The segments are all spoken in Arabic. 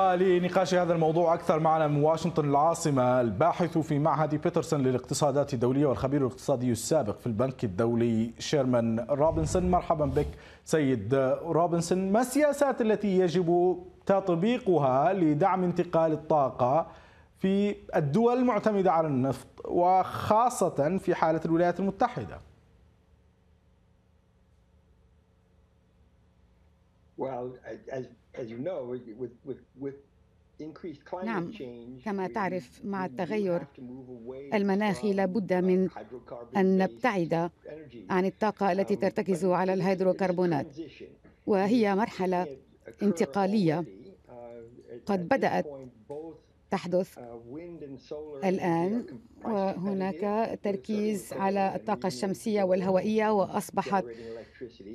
لنقاش هذا الموضوع أكثر معنا من واشنطن العاصمة الباحث في معهد بيترسون للاقتصادات الدولية والخبير الاقتصادي السابق في البنك الدولي شيرمان روبنسون مرحبا بك سيد روبنسون ما السياسات التي يجب تطبيقها لدعم انتقال الطاقة في الدول المعتمدة على النفط وخاصة في حالة الولايات المتحدة؟ Well, I, I... نعم كما تعرف مع التغير المناخي لابد من أن نبتعد عن الطاقة um, التي ترتكز على الهيدروكربونات وهي مرحلة انتقالية uh, قد بدأت تحدث آه، الآن وهناك تركيز على الطاقة الشمسية والهوائية وأصبحت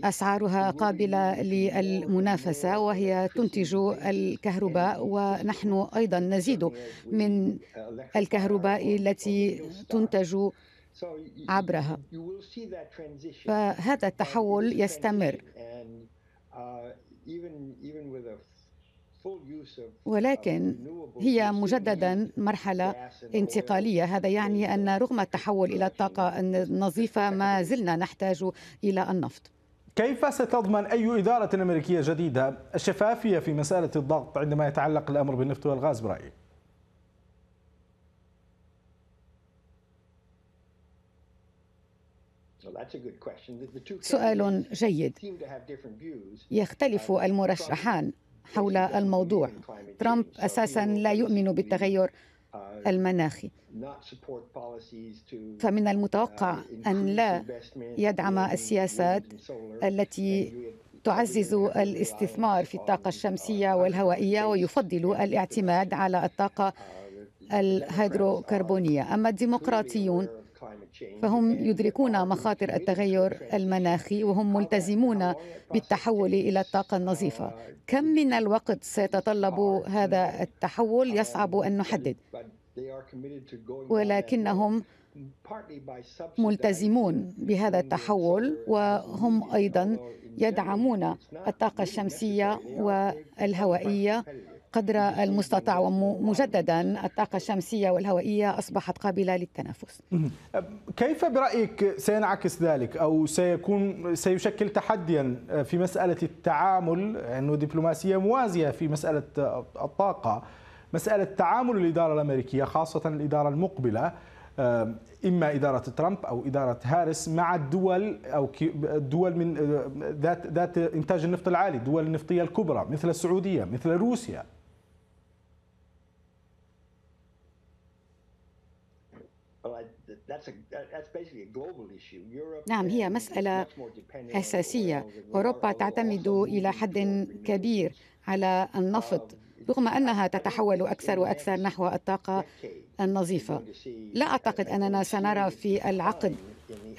أسعارها قابلة للمنافسة وهي تنتج الكهرباء ونحن أيضا نزيد من uh, الكهرباء التي تنتج عبرها فهذا التحول يستمر uh, ولكن هي مجددا مرحله انتقاليه هذا يعني ان رغم التحول الى الطاقه النظيفه ما زلنا نحتاج الى النفط كيف ستضمن أي إدارة أمريكية جديدة الشفافية في مسألة الضغط عندما يتعلق الأمر بالنفط والغاز برأيك؟ سؤال جيد يختلف المرشحان حول الموضوع ترامب اساسا لا يؤمن بالتغير المناخي فمن المتوقع ان لا يدعم السياسات التي تعزز الاستثمار في الطاقه الشمسيه والهوائيه ويفضل الاعتماد على الطاقه الهيدروكربونيه اما الديمقراطيون فهم يدركون مخاطر التغير المناخي وهم ملتزمون بالتحول الى الطاقه النظيفه كم من الوقت سيتطلب هذا التحول يصعب ان نحدد ولكنهم ملتزمون بهذا التحول وهم ايضا يدعمون الطاقه الشمسيه والهوائيه قدر المستطاع ومجددا الطاقة الشمسية والهوائية أصبحت قابلة للتنافس كيف برأيك سينعكس ذلك أو سيكون سيشكل تحديا في مسألة التعامل أنه دبلوماسية موازية في مسألة الطاقة مسألة تعامل الإدارة الأمريكية خاصة الإدارة المقبلة آه، إما إدارة ترامب أو إدارة هارس مع الدول أو الدول من آه، ذات ذات إنتاج النفط العالي، الدول النفطية الكبرى مثل السعودية، مثل روسيا. نعم هي مسألة أساسية أوروبا تعتمد إلى حد كبير على النفط um, رغم أنها تتحول أكثر وأكثر نحو الطاقة النظيفة لا أعتقد أننا سنرى في العقد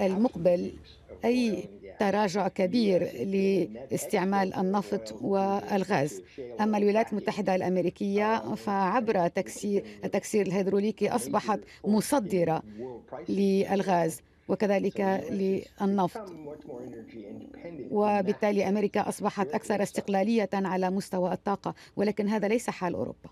المقبل أي تراجع كبير لاستعمال النفط والغاز أما الولايات المتحدة الأمريكية فعبر تكسير التكسير الهيدروليكي أصبحت مصدرة للغاز وكذلك للنفط وبالتالي أمريكا أصبحت أكثر استقلالية على مستوى الطاقة ولكن هذا ليس حال أوروبا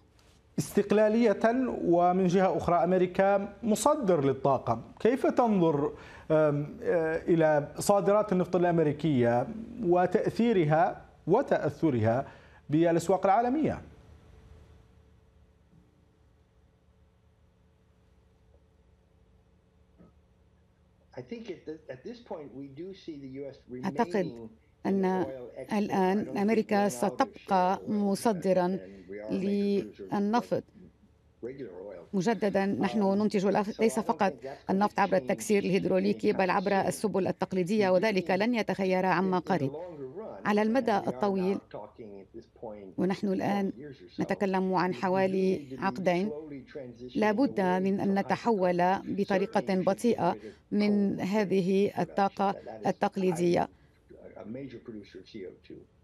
استقلالية ومن جهة أخرى أمريكا مصدر للطاقة كيف تنظر إلى صادرات النفط الأمريكية وتأثيرها وتأثرها بالأسواق العالمية أعتقد أن الآن أمريكا ستبقى مصدرا للنفط مجددا نحن ننتج ليس فقط النفط عبر التكسير الهيدروليكي بل عبر السبل التقليدية وذلك لن يتغير عما قريب على المدى الطويل ونحن الآن نتكلم عن حوالي عقدين لابد من أن نتحول بطريقة بطيئة من هذه الطاقة التقليدية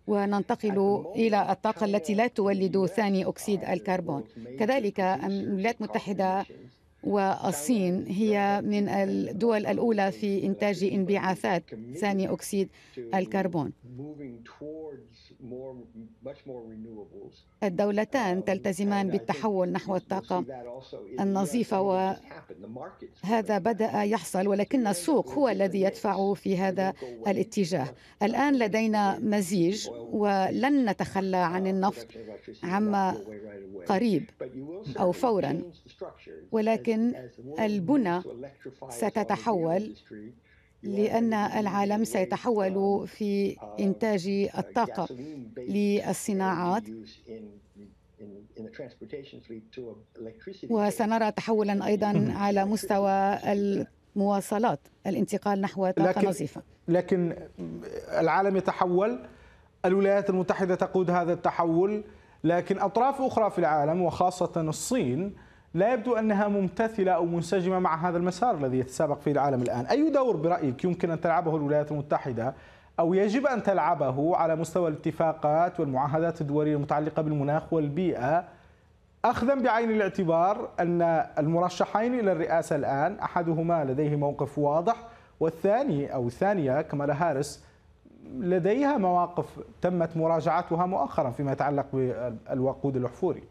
وننتقل إلى الطاقة التي لا تولد ثاني أكسيد الكربون كذلك الولايات المتحدة والصين هي من الدول الأولى في إنتاج انبعاثات ثاني أكسيد الكربون الدولتان تلتزمان بالتحول نحو الطاقة النظيفة وهذا بدأ يحصل ولكن السوق هو الذي يدفع في هذا الاتجاه الآن لدينا مزيج ولن نتخلى عن النفط عما قريب أو فورا ولكن البنى ستتحول لأن العالم سيتحول في إنتاج الطاقة للصناعات وسنرى تحولا أيضا على مستوى المواصلات الانتقال نحو طاقة لكن نظيفة لكن العالم يتحول الولايات المتحدة تقود هذا التحول لكن أطراف أخرى في العالم وخاصة الصين لا يبدو أنها ممتثلة أو منسجمة مع هذا المسار الذي يتسابق فيه العالم الآن أي دور برأيك يمكن أن تلعبه الولايات المتحدة أو يجب أن تلعبه على مستوى الاتفاقات والمعاهدات الدولية المتعلقة بالمناخ والبيئة أخذا بعين الاعتبار أن المرشحين إلى الرئاسة الآن أحدهما لديه موقف واضح والثاني أو الثانية كمالا هارس لديها مواقف تمت مراجعتها مؤخرا فيما يتعلق بالوقود الاحفوري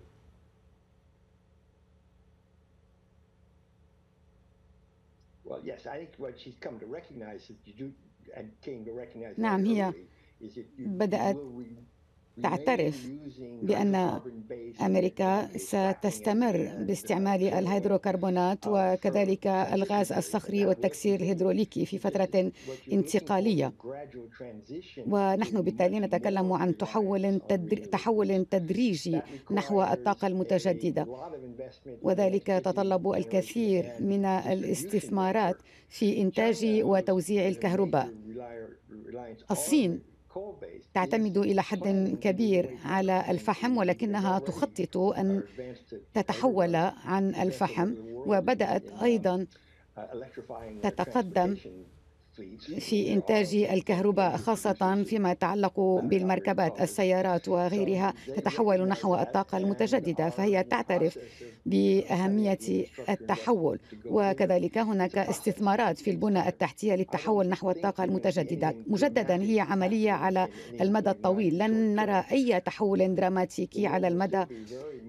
نعم هي بدأت تعترف بأن أمريكا ستستمر باستعمال الهيدروكربونات وكذلك الغاز الصخري والتكسير الهيدروليكي في فترة انتقالية ونحن بالتالي نتكلم عن تحول تحول تدريجي نحو الطاقة المتجددة وذلك يتطلب الكثير من الاستثمارات في إنتاج وتوزيع الكهرباء الصين تعتمد الى حد كبير على الفحم ولكنها تخطط ان تتحول عن الفحم وبدات ايضا تتقدم في إنتاج الكهرباء خاصة فيما يتعلق بالمركبات السيارات وغيرها تتحول نحو الطاقة المتجددة فهي تعترف بأهمية التحول وكذلك هناك استثمارات في البنى التحتية للتحول نحو الطاقة المتجددة مجددا هي عملية على المدى الطويل لن نرى أي تحول دراماتيكي على المدى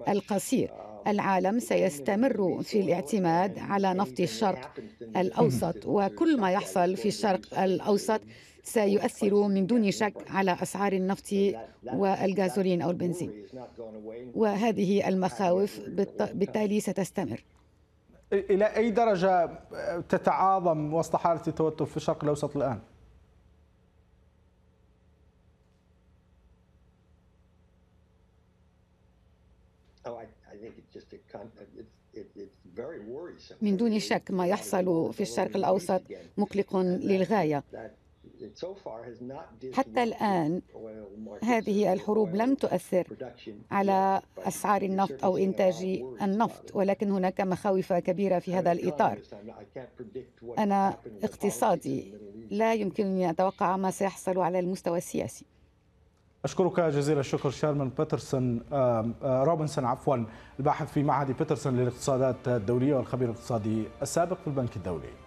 القصير العالم سيستمر في الاعتماد على نفط الشرق الاوسط وكل ما يحصل في الشرق الاوسط سيؤثر من دون شك على اسعار النفط والغازولين او البنزين وهذه المخاوف بالتالي ستستمر الى اي درجه تتعاظم وسط حاله التوتر في الشرق الاوسط الان؟ من دون شك ما يحصل في الشرق الأوسط مقلق للغاية حتى الآن هذه الحروب لم تؤثر على أسعار النفط أو إنتاج النفط ولكن هناك مخاوف كبيرة في هذا الإطار أنا اقتصادي لا يمكنني أتوقع ما سيحصل على المستوى السياسي أشكرك جزيل الشكر شيرمان بيترسون آه، روبنسون عفوا الباحث في معهد بيترسون للاقتصادات الدولية والخبير الاقتصادي السابق في البنك الدولي